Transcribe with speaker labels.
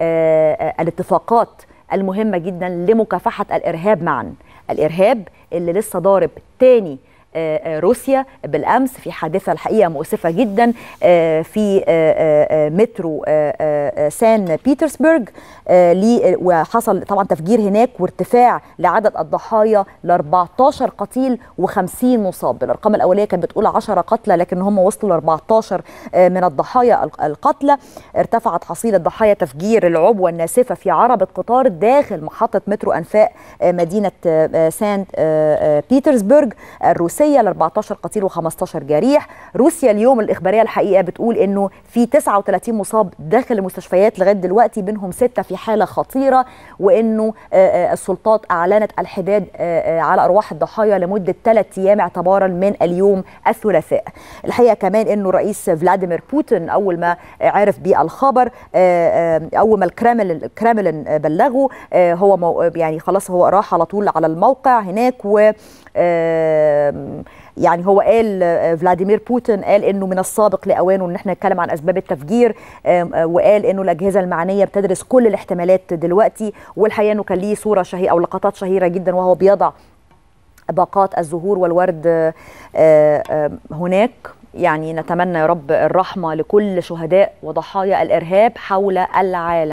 Speaker 1: آه، الاتفاقات المهمه جدا لمكافحه الارهاب معا الارهاب اللي لسه ضارب تاني آه، آه، روسيا بالامس في حادثه الحقيقه مؤسفه جدا آه، في مترو سان بيترسبرج وحصل طبعا تفجير هناك وارتفاع لعدد الضحايا ل 14 قتيل و50 مصاب الارقام الاوليه كانت بتقول 10 قتلى لكن هم وصلوا ل 14 من الضحايا القتلى ارتفعت حصيله ضحايا تفجير العبوه الناسفه في عربه قطار داخل محطه مترو انفاق مدينه سان بيترسبرج الروسيه الروسيه ل 14 قتيل و15 جريح روسيا اليوم الاخباريه الحقيقه بتقول انه في 39 مصاب داخل المستشفيات لغايه دلوقتي بينهم سته في حاله خطيره وانه آه، آه، السلطات اعلنت الحداد آه، على ارواح الضحايا لمده ثلاث ايام اعتبارا من اليوم الثلاثاء الحقيقه كمان انه رئيس فلاديمير بوتين اول ما عرف بالخبر اول ما الكرملين بلغه هو يعني خلاص هو راح على طول على الموقع هناك و يعني هو قال آه، فلاديمير بوتين قال انه من السابق لاوانه ان احنا نتكلم عن اسباب التفجير آه، وقال انه الاجهزه المعنيه بتدرس كل الاحتمالات دلوقتي والحقيقه انه كان ليه صوره شهيره او لقطات شهيره جدا وهو بيضع باقات الزهور والورد آه، هناك يعني نتمنى يا رب الرحمه لكل شهداء وضحايا الارهاب حول العالم